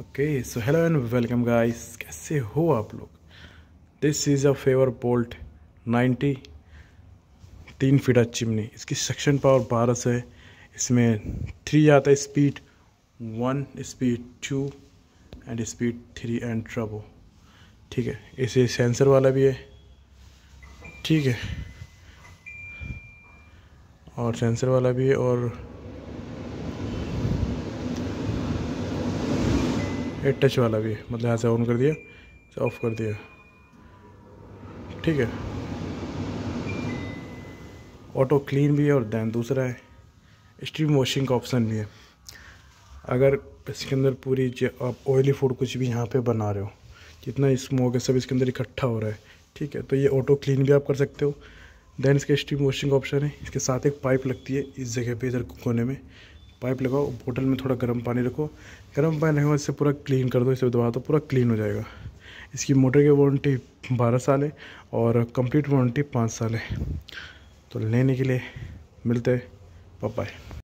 okay so hello and welcome guys कैसे हो आप लोग this is a Faber Bolt 90 तीन फीटा चिमनी इसकी सेक्शन पावर बारह से इसमें थ्री आता है speed one speed two and speed three and turbo ठीक है इसे सेंसर वाला भी है ठीक है और सेंसर वाला भी है और ये टच वाला भी मतलब यहाँ से ऑन कर दिया से तो ऑफ कर दिया ठीक है ऑटो क्लीन भी है और दैन दूसरा है स्ट्रीम वॉशिंग का ऑप्शन भी है अगर इसके अंदर पूरी आप ऑयली फूड कुछ भी यहाँ पे बना रहे हो जितना स्मोक है सब इसके अंदर इकट्ठा हो रहा है ठीक है तो ये ऑटो क्लीन भी आप कर सकते हो दैन इसके स्टीम वॉशिंग ऑप्शन है इसके साथ एक पाइप लगती है इस जगह पे इधर कोने में पाइप लगाओ बोतल में थोड़ा गर्म पानी रखो गर्म पानी रखो इससे पूरा क्लीन कर दो इसे दबा दो पूरा क्लीन हो जाएगा इसकी मोटर की वारंटी बारह साल है और कंप्लीट वारंटी पाँच साल है तो लेने के लिए मिलते हैं पापा